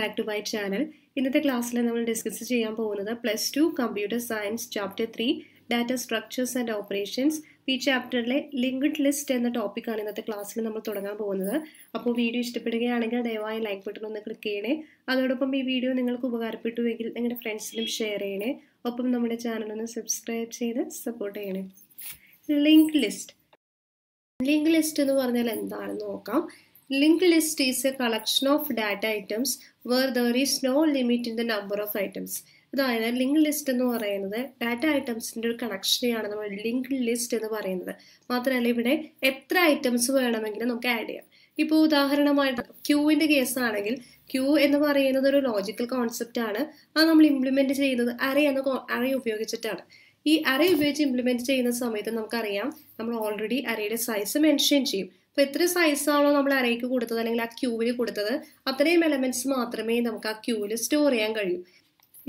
Back to my channel ഇന്നത്തെ ക്ലാസ്സിൽ നമ്മൾ ഡിസ്കസ് ചെയ്യാൻ പോകുന്നത് plus two computer science chapter three data structures and operations ഈ ചാപ്റ്ററിലെ ലിങ്ക്ഡ് ലിസ്റ്റ് എന്ന ടോപ്പിക്കാണ് ഇന്നത്തെ ക്ലാസ്സിൽ നമ്മൾ തുടങ്ങാൻ പോകുന്നത് അപ്പോൾ വീഡിയോ ഇഷ്ടപ്പെടുകയാണെങ്കിൽ ദയവായി ലൈക്ക് ബട്ടൺ ഒന്ന് ക്ലിക്ക് ചെയ്യണേ അതോടൊപ്പം ഈ വീഡിയോ നിങ്ങൾക്ക് ഉപകാരപ്പെട്ടുവെങ്കിൽ നിങ്ങളുടെ ഫ്രണ്ട്സിനും ഷെയർ ചെയ്യണേ ഒപ്പം നമ്മുടെ ചാനൽ ഒന്ന് സബ്സ്ക്രൈബ് ചെയ്ത് സപ്പോർട്ട് ചെയ്യണേ ലിങ്ക് ലിസ്റ്റ് ലിങ്ക് ലിസ്റ്റ് എന്ന് പറഞ്ഞാൽ എന്താണെന്ന് നോക്കാം Linked list is a collection of data items where there is no limit in the number of items. അതായത് ലിങ്ക് ലിസ്റ്റ് എന്ന് പറയുന്നത് ഡാറ്റ ഐറ്റംസിൻ്റെ ഒരു കളക്ഷനെയാണ് നമ്മൾ ലിങ്ക് ലിസ്റ്റ് എന്ന് പറയുന്നത് മാത്രമല്ല ഇവിടെ എത്ര ഐറ്റംസ് വേണമെങ്കിലും നമുക്ക് ആഡ് ചെയ്യാം ഇപ്പോൾ ഉദാഹരണമായിട്ട് ക്യൂവിൻ്റെ കേസാണെങ്കിൽ ക്യൂ എന്ന് പറയുന്നത് ഒരു ലോജിക്കൽ കോൺസെപ്റ്റ് ആണ് അത് നമ്മൾ ഇംപ്ലിമെൻറ്റ് ചെയ്യുന്നത് അറേ എന്ന അറേ ഉപയോഗിച്ചിട്ടാണ് ഈ അറേ ഉപയോഗിച്ച് ഇംപ്ലിമെൻറ്റ് ചെയ്യുന്ന സമയത്ത് നമുക്കറിയാം നമ്മൾ ഓൾറെഡി അറേയുടെ സൈസ് മെൻഷൻ ചെയ്യും അപ്പോൾ എത്ര സൈസാണോ നമ്മൾ അരയ്ക്ക് കൊടുത്തത് അല്ലെങ്കിൽ ആ ക്യൂവിൽ കൊടുത്തത് അത്രയും എലമെൻറ്റ്സ് മാത്രമേ നമുക്ക് ആ ക്യൂവിൽ സ്റ്റോർ ചെയ്യാൻ കഴിയൂ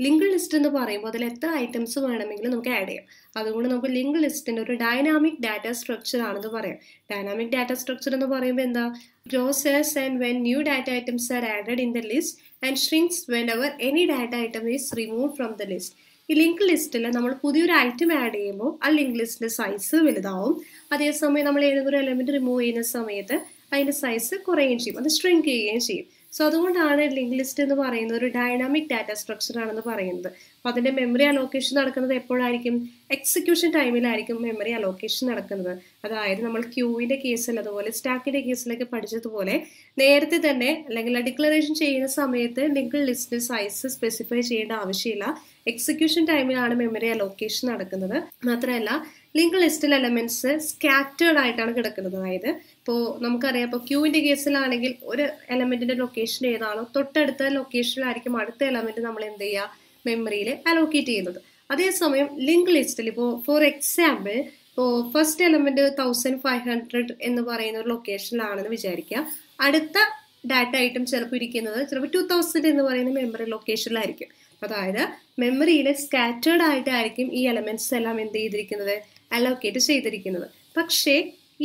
ലിങ്ക് ലിസ്റ്റ് എന്ന് പറയുമ്പോൾ അതിൽ എത്ര ഐറ്റംസ് വേണമെങ്കിലും നമുക്ക് ആഡ് ചെയ്യാം അതുകൊണ്ട് നമുക്ക് ലിങ്ക് ലിസ്റ്റിൻ്റെ ഒരു ഡൈനാമിക് ഡാറ്റ സ്ട്രക്ചർ ആണെന്ന് പറയാം ഡൈനാമിക് ഡാറ്റ സ്ട്രക്ചർ എന്ന് പറയുമ്പോൾ എന്താ grows and when new data items are add in the list and shrinks when ever any data item is remove from the list ഈ ലിങ്ക് ലിസ്റ്റിൽ നമ്മൾ പുതിയൊരു ഐറ്റം ആഡ് ചെയ്യുമ്പോൾ ആ ലിങ്ക് ലിസ്റ്റിൻ്റെ സൈസ് വലുതാവും അതേസമയം നമ്മൾ ഏതെങ്കിലും ഒരു എലമെൻറ്റ് റിമൂവ് ചെയ്യുന്ന സമയത്ത് അതിൻ്റെ സൈസ് കുറയുകയും ചെയ്യും അത് ഷ്രിങ്ക് ചെയ്യുകയും ചെയ്യും സോ അതുകൊണ്ടാണ് ലിങ്ക് ലിസ്റ്റ് എന്ന് പറയുന്നത് ഒരു ഡൈനാമിക് ഡാറ്റ സ്ട്രക്ചർ ആണെന്ന് പറയുന്നത് അപ്പം അതിൻ്റെ മെമ്മറി അലോക്കേഷൻ നടക്കുന്നത് എപ്പോഴായിരിക്കും എക്സിക്യൂഷൻ ടൈമിലായിരിക്കും മെമ്മറി അലോക്കേഷൻ നടക്കുന്നത് അതായത് നമ്മൾ ക്യൂവിൻ്റെ കേസിൽ അതുപോലെ സ്റ്റാക്കിൻ്റെ കേസിലൊക്കെ പഠിച്ചതുപോലെ നേരത്തെ തന്നെ അല്ലെങ്കിൽ ഡിക്ലറേഷൻ ചെയ്യുന്ന സമയത്ത് ലിങ്ക് ലിസ്റ്റ് സൈസ് സ്പെസിഫൈ ചെയ്യേണ്ട ആവശ്യമില്ല എക്സിക്യൂഷൻ ടൈമിലാണ് മെമ്മറി അലോക്കേഷൻ നടക്കുന്നത് മാത്രമല്ല ലിങ്ക് ലിസ്റ്റിൽ എലമെന്റ്സ് സ്കാറ്റേഡ് ആയിട്ടാണ് കിടക്കുന്നത് അതായത് ഇപ്പോൾ നമുക്കറിയാം ഇപ്പോൾ ക്യൂവിൻ്റെ കേസിലാണെങ്കിൽ ഒരു എലമെന്റിന്റെ ലൊക്കേഷൻ ഏതാണോ തൊട്ടടുത്ത ലൊക്കേഷനിലായിരിക്കും അടുത്ത എലമെന്റ് നമ്മൾ എന്ത് ചെയ്യുക മെമ്മറിയിൽ അലോക്കേറ്റ് ചെയ്യുന്നത് അതേസമയം ലിങ്ക് ലിസ്റ്റിൽ ഇപ്പോൾ ഫോർ എക്സാമ്പിൾ ഇപ്പോൾ first element thousand five hundred എന്ന് പറയുന്ന ഒരു ലൊക്കേഷനിലാണെന്ന് വിചാരിക്കുക അടുത്ത ഡാറ്റ ഐറ്റം ചിലപ്പോൾ ഇരിക്കുന്നത് ചിലപ്പോൾ ടു തൗസൻഡ് എന്ന് പറയുന്ന മെമ്മറി ലൊക്കേഷനിലായിരിക്കും അതായത് മെമ്മറിയിൽ സ്കാറ്റേർഡ് ആയിട്ടായിരിക്കും ഈ എലമെന്റ്സ് എല്ലാം എന്ത് ചെയ്തിരിക്കുന്നത് അലോക്കേറ്റ് ചെയ്തിരിക്കുന്നത് പക്ഷേ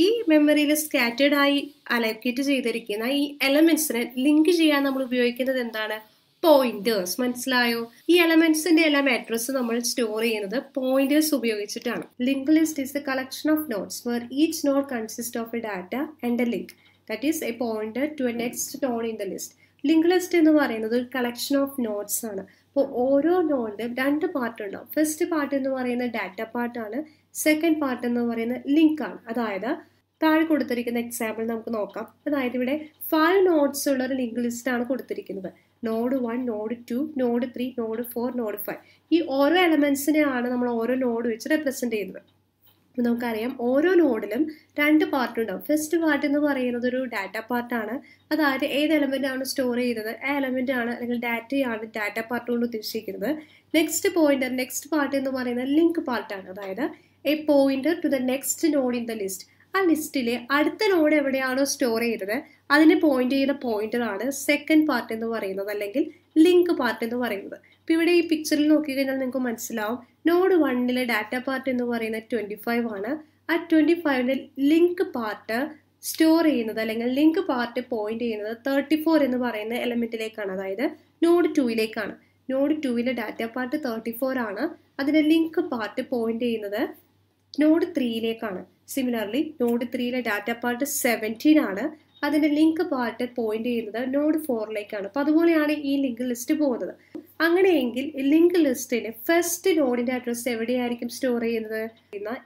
ഈ മെമ്മറിയിൽ സ്കാറ്റേഡ് ആയി അലോക്കേറ്റ് ചെയ്തിരിക്കുന്ന ഈ എലമെന്റ്സിനെ ലിങ്ക് ചെയ്യാൻ നമ്മൾ ഉപയോഗിക്കുന്നത് എന്താണ് പോയിന്റേഴ്സ് മനസ്സിലായോ ഈ എലമെന്റ്സിന്റെ എല്ലാം അഡ്രസ്സ് നമ്മൾ സ്റ്റോർ ചെയ്യുന്നത് പോയിന്റേഴ്സ് ഉപയോഗിച്ചിട്ടാണ് link list is a collection of nodes where each node consist of a data and a link that is a pointer to a next node in the list link list എന്ന് പറയുന്നത് ഒരു collection of notes ആണ് അപ്പോൾ ഓരോ നോട്ടിലും രണ്ട് part ഉണ്ടാവും first part എന്ന് പറയുന്നത് ഡാറ്റ പാർട്ടാണ് സെക്കൻഡ് പാർട്ട് എന്ന് പറയുന്ന ലിങ്കാണ് അതായത് താഴെ കൊടുത്തിരിക്കുന്ന എക്സാമ്പിൾ നമുക്ക് നോക്കാം അതായത് ഇവിടെ ഫൈവ് നോട്ട്സ് ഉള്ള ഒരു ലിങ്ക് ലിസ്റ്റ് ആണ് കൊടുത്തിരിക്കുന്നത് node one node two node three node four node five ഈ ഓരോ എലമെന്റ്സിനെയാണ് നമ്മൾ ഓരോ നോഡ് വെച്ച് റെപ്രസെന്റ് ചെയ്യുന്നത് അപ്പോൾ നമുക്കറിയാം ഓരോ നോഡിലും രണ്ട് പാർട്ട് ഉണ്ടാവും ഫസ്റ്റ് പാർട്ട് എന്ന് പറയുന്നത് ഒരു ഡാറ്റ പാർട്ടാണ് അതായത് ഏത് എലമെന്റ് ആണ് സ്റ്റോർ ചെയ്യുന്നത് ആ എലമെന്റ് ആണ് അല്ലെങ്കിൽ ഡാറ്റയാണ് ഡാറ്റ പാർട്ട് കൊണ്ട് ഉദ്ദേശിക്കുന്നത് നെക്സ്റ്റ് പോയിന്റ് നെക്സ്റ്റ് പാർട്ട് എന്ന് പറയുന്നത് ലിങ്ക് പാർട്ടാണ് അതായത് a pointer to the next node in the list ആ ലിസ്റ്റിലെ അടുത്ത നോഡ് എവിടെയാണോ സ്റ്റോർ ചെയ്തത് അതിനെ പോയിന്റ് ചെയ്ത പോയിന്ററാണ് സെക്കൻഡ് പാർട്ട് എന്ന് പറയുന്നത് അല്ലെങ്കിൽ ലിങ്ക് പാർട്ട് എന്ന് പറയുന്നത് അപ്പം ഇവിടെ ഈ പിക്ചറിൽ നോക്കി കഴിഞ്ഞാൽ നിങ്ങൾക്ക് മനസ്സിലാവും നോഡ് വണ്ണിലെ ഡാറ്റ പാർട്ട് എന്ന് പറയുന്നത് ട്വൻറ്റി ഫൈവ് ആണ് ആ ട്വൻറ്റി ഫൈവിൻ്റെ ലിങ്ക് പാർട്ട് സ്റ്റോർ ചെയ്യുന്നത് അല്ലെങ്കിൽ ലിങ്ക് പാർട്ട് പോയിന്റ് ചെയ്യുന്നത് തേർട്ടി ഫോർ എന്ന് പറയുന്ന എലമെൻറ്റിലേക്കാണ് അതായത് നോഡ് ടൂയിലേക്കാണ് നോഡ് ടൂവിലെ ഡാറ്റ പാർട്ട് തേർട്ടി ഫോർ ആണ് അതിൻ്റെ ലിങ്ക് പാർട്ട് പോയിന്റ് ചെയ്യുന്നത് നോഡ് ത്രീയിലേക്കാണ് സിമിലർലി നോഡ് ത്രീയിലെ ഡാറ്റ പാർട്ട് സെവൻറ്റീൻ ആണ് അതിൻ്റെ ലിങ്ക് പാർട്ട് പോയിന്റ് ചെയ്യുന്നത് നോഡ് ഫോറിലേക്കാണ് അപ്പോൾ അതുപോലെയാണ് ഈ ലിങ്ക് ലിസ്റ്റ് പോകുന്നത് അങ്ങനെയെങ്കിൽ ലിങ്ക് ലിസ്റ്റിലെ ഫസ്റ്റ് നോഡിന്റെ അഡ്രസ്സ് എവിടെയായിരിക്കും സ്റ്റോർ ചെയ്യുന്നത്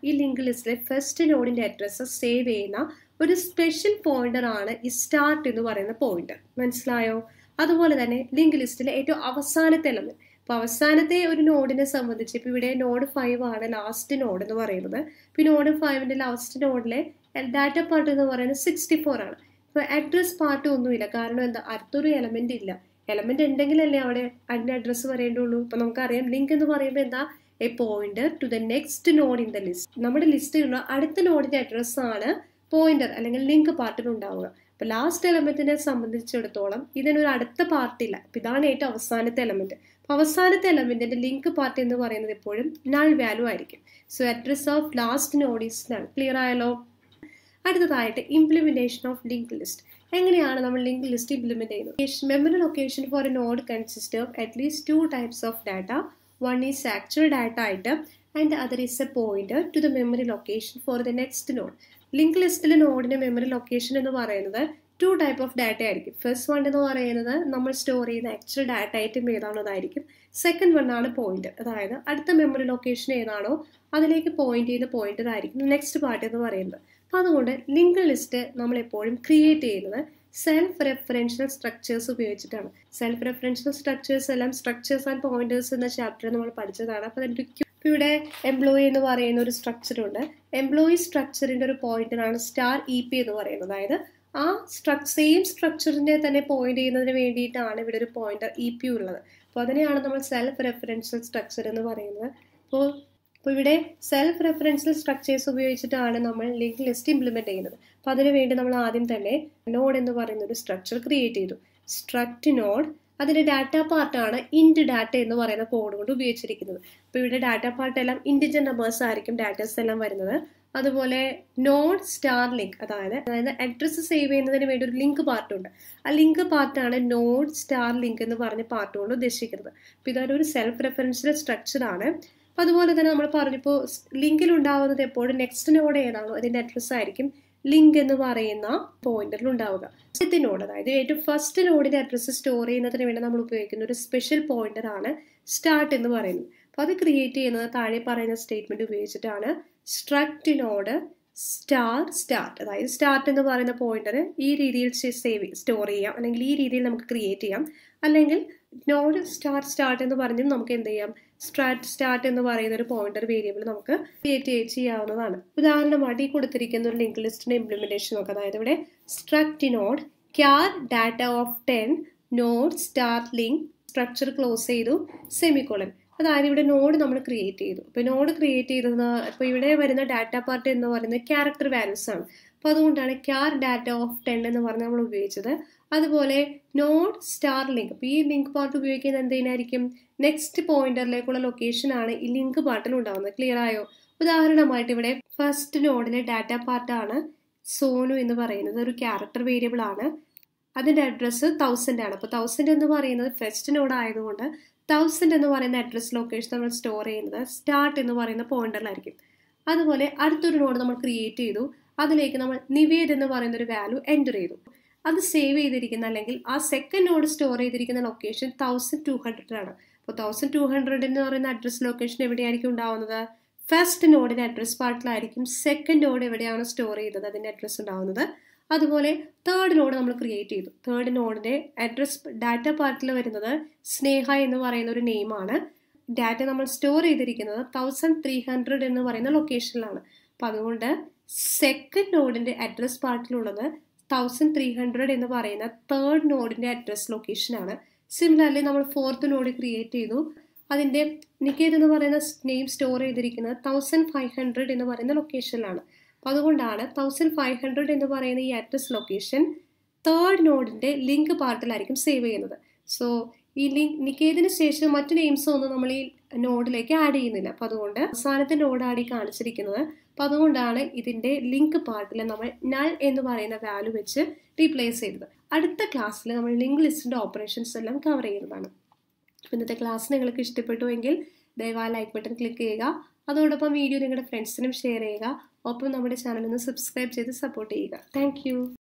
ഈ ലിങ്ക് ലിസ്റ്റിലെ ഫസ്റ്റ് നോഡിന്റെ അഡ്രസ്സ് സേവ് ചെയ്യുന്ന ഒരു സ്പെഷ്യൽ പോയിന്റർ ആണ് ഈ സ്റ്റാർട്ട് എന്ന് പറയുന്ന പോയിന്റ് മനസ്സിലായോ അതുപോലെ തന്നെ ലിങ്ക് ലിസ്റ്റിലെ ഏറ്റവും അവസാനത്തെ എലമെന്റ് അപ്പൊ അവസാനത്തെ ഒരു നോഡിനെ സംബന്ധിച്ച് ഇപ്പൊ ഇവിടെ നോഡ് ഫൈവ് ആണ് ലാസ്റ്റ് നോഡ് എന്ന് പറയുന്നത് ഇപ്പൊ നോഡ് ഫൈവിന്റെ ലാസ്റ്റ് നോഡിലെ ഡാറ്റ പാർട്ട് എന്ന് പറയുന്നത് സിക്സ്റ്റി ഫോർ ആണ് ഇപ്പൊ അഡ്രസ് പാർട്ട് ഒന്നുമില്ല കാരണം എന്താ അടുത്തൊരു എലമെന്റ് ഇല്ല എലമെന്റ് ഉണ്ടെങ്കിലല്ലേ അവിടെ അതിൻ്റെ അഡ്രസ് പറയേണ്ടുള്ളൂ ഇപ്പോൾ നമുക്കറിയാം ലിങ്ക് എന്ന് പറയുമ്പോൾ എന്താ a pointer to the next node in the list നമ്മുടെ ലിസ്റ്റിലുള്ള അടുത്ത നോഡിന്റെ അഡ്രസ്സാണ് പോയിന്റർ അല്ലെങ്കിൽ ലിങ്ക് പാർട്ടിൽ ഉണ്ടാവുക അപ്പൊ ലാസ്റ്റ് എലമെന്റിനെ സംബന്ധിച്ചിടത്തോളം ഇതിനൊരു അടുത്ത പാർട്ടില്ല അപ്പൊ ഇതാണ് ഏറ്റവും അവസാനത്തെ എലമെന്റ് അപ്പോൾ അവസാനത്തെ എലമെന്റിന്റെ ലിങ്ക് പാർട്ടി എന്ന് പറയുന്നത് എപ്പോഴും നൾ വാല്യൂ ആയിരിക്കും so address of last nodes എന്നാണ് ക്ലിയർ ആയല്ലോ അടുത്തതായിട്ട് ഇംപ്ലിമെന്റേഷൻ ഓഫ് ലിങ്ക് ലിസ്റ്റ് എങ്ങനെയാണ് നമ്മൾ ലിങ്ക് ലിസ്റ്റ് ഇംപ്ലിമെന്റ് ചെയ്യുന്നത് memory location for a node consist of at least two types of data one is actual data ആയിട്ട് and the other is a pointer to the memory location for the next node. Link ലിസ്റ്റിലെ നോഡിന്റെ memory location എന്ന് പറയുന്നത് two type of data ആയിരിക്കും first one എന്ന് പറയുന്നത് നമ്മൾ store ചെയ്യുന്ന ആക്ച്വൽ ഡാറ്റ ഐറ്റം ഏതാണോതായിരിക്കും സെക്കൻഡ് വൺ ആണ് പോയിന്റ് അതായത് അടുത്ത മെമ്മറി ലൊക്കേഷൻ ഏതാണോ അതിലേക്ക് പോയിന്റ് ചെയ്യുന്ന പോയിന്റർ ആയിരിക്കും നെക്സ്റ്റ് പാർട്ട് എന്ന് പറയുന്നത് അപ്പം അതുകൊണ്ട് ലിങ്ക് ലിസ്റ്റ് നമ്മൾ എപ്പോഴും ക്രിയേറ്റ് ചെയ്യുന്നത് സെൽഫ് റെഫറൻഷ്യൽ സ്ട്രക്ചേഴ്സ് ഉപയോഗിച്ചിട്ടാണ് സെൽഫ് റെഫറൻഷ്യൽ സ്ട്രക്ചേഴ്സ് എല്ലാം സ്ട്രക്ചേഴ്സ് ആൻഡ് പോയിന്റേഴ്സ് എന്ന ചാപ്റ്റർ നമ്മൾ പഠിച്ചതാണ് അപ്പൊ അതിന്റെ ഇവിടെ എംപ്ലോയി എന്ന് പറയുന്ന ഒരു സ്ട്രക്ചർ ഉണ്ട് എംപ്ലോയി സ്ട്രക്ചറിൻ്റെ ഒരു പോയിന്റിനാണ് സ്റ്റാർ ഇ പി എന്ന് പറയുന്നത് അതായത് ആ സ്ട്രക് സെയിം സ്ട്രക്ചറിനെ തന്നെ പോയിന്റ് ചെയ്യുന്നതിന് വേണ്ടിയിട്ടാണ് ഇവിടെ ഒരു പോയിന്റർ ഇ പി ഉള്ളത് അപ്പോൾ അതിനെയാണ് നമ്മൾ സെൽഫ് റെഫറൻഷ്യൽ സ്ട്രക്ചർ എന്ന് പറയുന്നത് അപ്പോൾ ഇവിടെ സെൽഫ് റെഫറൻഷ്യൽ സ്ട്രക്ചേഴ്സ് ഉപയോഗിച്ചിട്ടാണ് നമ്മൾ ലിങ്ക് ലിസ്റ്റ് ഇംപ്ലിമെൻറ്റ് ചെയ്യുന്നത് അപ്പോൾ അതിനു വേണ്ടി നമ്മൾ ആദ്യം തന്നെ നോഡ് എന്ന് പറയുന്ന ഒരു സ്ട്രക്ചർ ക്രിയേറ്റ് ചെയ്തു സ്ട്രക്റ്റ് നോഡ് അതിൻ്റെ ഡാറ്റ പാർട്ടാണ് ഇൻഡ് ഡാറ്റ എന്ന് പറയുന്ന കോഡ് കൊണ്ട് ഉപയോഗിച്ചിരിക്കുന്നത് അപ്പോൾ ഇവിടെ ഡാറ്റ പാർട്ട് എല്ലാം ഇൻഡിജൻ നമ്പേഴ്സ് ആയിരിക്കും ഡാറ്റാസ് എല്ലാം വരുന്നത് അതുപോലെ നോഡ് സ്റ്റാർ ലിങ്ക് അതായത് അതായത് അഡ്രസ്സ് സേവ് ചെയ്യുന്നതിന് വേണ്ടി ഒരു ലിങ്ക് പാർട്ടുണ്ട് ആ ലിങ്ക് പാർട്ടാണ് നോഡ് സ്റ്റാർ ലിങ്ക് എന്ന് പറഞ്ഞ പാർട്ട് കൊണ്ട് ഉദ്ദേശിക്കുന്നത് അപ്പോൾ ഇതൊരു ഒരു സെൽഫ് റെഫറൻഷ്യൽ സ്ട്രക്ചറാണ് അപ്പോൾ അതുപോലെ തന്നെ നമ്മൾ പറഞ്ഞപ്പോൾ ലിങ്കിൽ ഉണ്ടാകുന്നത് എപ്പോഴും നെക്സ്റ്റ് നോഡ് ഏതാണോ അതിൻ്റെ അഡ്രസ്സ് ആയിരിക്കും ലിങ്ക് എന്ന് പറയുന്ന പോയിന്റിൽ ഉണ്ടാവുക ആദ്യത്തിനോട് അതായത് ഏറ്റവും ഫസ്റ്റ് നോഡിന്റെ അഡ്രസ്സ് സ്റ്റോർ ചെയ്യുന്നതിന് വേണ്ടി നമ്മൾ ഉപയോഗിക്കുന്ന ഒരു സ്പെഷ്യൽ പോയിന്റർ ആണ് സ്റ്റാർട്ട് എന്ന് പറയുന്നത് അപ്പൊ അത് ക്രിയേറ്റ് ചെയ്യുന്നത് താഴെ പറയുന്ന സ്റ്റേറ്റ്മെന്റ് ഉപയോഗിച്ചിട്ടാണ് സ്ട്രക്റ്റിനോട് സ്റ്റാർ സ്റ്റാർട്ട് അതായത് സ്റ്റാർട്ട് എന്ന് പറയുന്ന പോയിന്റർ ഈ രീതിയിൽ സേവ് സ്റ്റോർ ചെയ്യാം അല്ലെങ്കിൽ ഈ രീതിയിൽ നമുക്ക് ക്രിയേറ്റ് ചെയ്യാം അല്ലെങ്കിൽ നോഡ് സ്റ്റാർ സ്റ്റാർട്ട് എന്ന് പറഞ്ഞും നമുക്ക് എന്ത് ചെയ്യാം സ്ട്രാറ്റ് സ്റ്റാർട്ട് എന്ന് പറയുന്ന ഒരു പോയിന്റർ വേരിയബിൾ നമുക്ക് ക്രിയേറ്റ് ചെയ്യാവുന്നതാണ് ഉദാഹരണമായിട്ട് ഈ കൊടുത്തിരിക്കുന്ന ഒരു ലിങ്ക് ലിസ്റ്റിന്റെ ഇംപ്ലിമെന്റേഷൻ നോക്കാം അതായത് ഇവിടെ struct node char data of ten node start link structure close ചെയ്തു സെമിക്കോളൻ അതായത് ഇവിടെ നോഡ് നമ്മൾ ക്രിയേറ്റ് ചെയ്തു അപ്പോൾ നോഡ് ക്രിയേറ്റ് ചെയ്തത് അപ്പോൾ ഇവിടെ വരുന്ന ഡാറ്റ പാർട്ട് എന്ന് പറയുന്നത് ക്യാരക്ടർ വാല്യൂസ് ആണ് അപ്പോൾ അതുകൊണ്ടാണ് ക്യാർ ഡാറ്റ ഓഫ് ടെൻ എന്ന് പറഞ്ഞ് നമ്മൾ ഉപയോഗിച്ചത് അതുപോലെ നോഡ് സ്റ്റാർ ലിങ്ക് അപ്പോൾ ഈ ലിങ്ക് പാർട്ട് ഉപയോഗിക്കുന്നത് എന്തിനായിരിക്കും നെക്സ്റ്റ് പോയിന്ററിലേക്കുള്ള ലൊക്കേഷനാണ് ഈ ലിങ്ക് പാർട്ടിൽ ഉണ്ടാകുന്നത് ക്ലിയർ ആയോ ഉദാഹരണമായിട്ട് ഇവിടെ ഫസ്റ്റ് നോഡിലെ ഡാറ്റ പാർട്ടാണ് സോനു എന്ന് പറയുന്നത് ഒരു ക്യാരക്ടർ വേരിയബിൾ ആണ് അതിൻ്റെ അഡ്രസ്സ് തൗസൻഡ് ആണ് അപ്പോൾ തൗസൻഡ് എന്ന് പറയുന്നത് ഫസ്റ്റ് നോഡ് ആയതുകൊണ്ട് തൗസൻഡ് എന്ന് പറയുന്ന അഡ്രസ് ലൊക്കേഷൻ നമ്മൾ സ്റ്റോർ ചെയ്യുന്നത് സ്റ്റാർട്ട് എന്ന് പറയുന്ന പോയിന്ററിലായിരിക്കും അതുപോലെ അടുത്തൊരു നോഡ് നമ്മൾ ക്രിയേറ്റ് ചെയ്തു അതിലേക്ക് നമ്മൾ നിവേദ് എന്ന് പറയുന്ന ഒരു വാല്യൂ എൻ്റർ ചെയ്തു അത് സേവ് ചെയ്തിരിക്കുന്ന അല്ലെങ്കിൽ ആ സെക്കൻഡ് നോഡ് സ്റ്റോർ ചെയ്തിരിക്കുന്ന ലൊക്കേഷൻ തൗസൻഡ് ടു ആണ് അപ്പോൾ തൗസൻഡ് ടു ഹൺഡ്രഡ് എന്ന് പറയുന്ന അഡ്രസ് ലൊക്കേഷൻ എവിടെയായിരിക്കും ഉണ്ടാവുന്നത് ഫസ്റ്റ് നോഡിൻ്റെ അഡ്രസ് പാർട്ടിലായിരിക്കും സെക്കൻഡ് നോഡ് എവിടെയാണ് സ്റ്റോർ ചെയ്തത് അതിൻ്റെ അഡ്രസ്സ് ഉണ്ടാവുന്നത് അതുപോലെ തേർഡ് നോഡ് നമ്മൾ ക്രിയേറ്റ് ചെയ്തു തേർഡ് നോഡിൻ്റെ അഡ്രസ് ഡാറ്റ പാർട്ടിൽ വരുന്നത് സ്നേഹ എന്ന് പറയുന്ന ഒരു നെയിമാണ് ഡാറ്റ നമ്മൾ സ്റ്റോർ ചെയ്തിരിക്കുന്നത് തൗസൻഡ് ത്രീ ഹൺഡ്രഡ് എന്ന് പറയുന്ന ലൊക്കേഷനിലാണ് അപ്പം അതുകൊണ്ട് സെക്കൻഡ് നോഡിൻ്റെ അഡ്രസ് പാർട്ടിലുള്ളത് തൗസൻഡ് ത്രീ ഹൺഡ്രഡ് എന്ന് പറയുന്ന തേർഡ് നോഡിൻ്റെ അഡ്രസ് ലൊക്കേഷനാണ് സിമിലർലി നമ്മൾ ഫോർത്ത് നോഡ് ക്രിയേറ്റ് ചെയ്തു അതിൻ്റെ നിക്കേത് എന്ന് പറയുന്ന നെയിം സ്റ്റോർ ചെയ്തിരിക്കുന്നത് തൗസൻഡ് ഫൈവ് ഹൺഡ്രഡ് എന്ന് പറയുന്ന ലൊക്കേഷനിലാണ് അപ്പം അതുകൊണ്ടാണ് തൗസൻഡ് ഫൈവ് ഹൺഡ്രഡ് എന്ന് പറയുന്ന ഈ അഡ്രസ് ലൊക്കേഷൻ തേർഡ് നോഡിൻ്റെ ലിങ്ക് പാർട്ടിലായിരിക്കും സേവ് ചെയ്യുന്നത് സോ ഈ ലിങ്ക് നിക്കേതിന് ശേഷം മറ്റു നെയിംസ് ഒന്നും നമ്മൾ ഈ നോഡിലേക്ക് ആഡ് ചെയ്യുന്നില്ല അപ്പം അതുകൊണ്ട് അവസാനത്തെ നോഡാണ് ഈ കാണിച്ചിരിക്കുന്നത് അപ്പോൾ അതുകൊണ്ടാണ് ഇതിൻ്റെ ലിങ്ക് പാർട്ടിൽ നമ്മൾ നൾ എന്ന് പറയുന്ന വാല്യൂ വെച്ച് റീപ്ലേസ് ചെയ്തത് അടുത്ത ക്ലാസ്സിൽ നമ്മൾ ലിങ്ക് ലിസ്റ്റിൻ്റെ ഓപ്പറേഷൻസ് എല്ലാം കവർ ചെയ്യുന്നതാണ് ഇന്നത്തെ ക്ലാസ് നിങ്ങൾക്ക് ഇഷ്ടപ്പെട്ടുവെങ്കിൽ ദയവായി ലൈക്ക് ബട്ടൺ ക്ലിക്ക് ചെയ്യുക അതോടൊപ്പം വീഡിയോ നിങ്ങളുടെ ഫ്രണ്ട്സിനും ഷെയർ ചെയ്യുക ഒപ്പം നമ്മുടെ ചാനലൊന്ന് സബ്സ്ക്രൈബ് ചെയ്ത് സപ്പോർട്ട് ചെയ്യുക താങ്ക്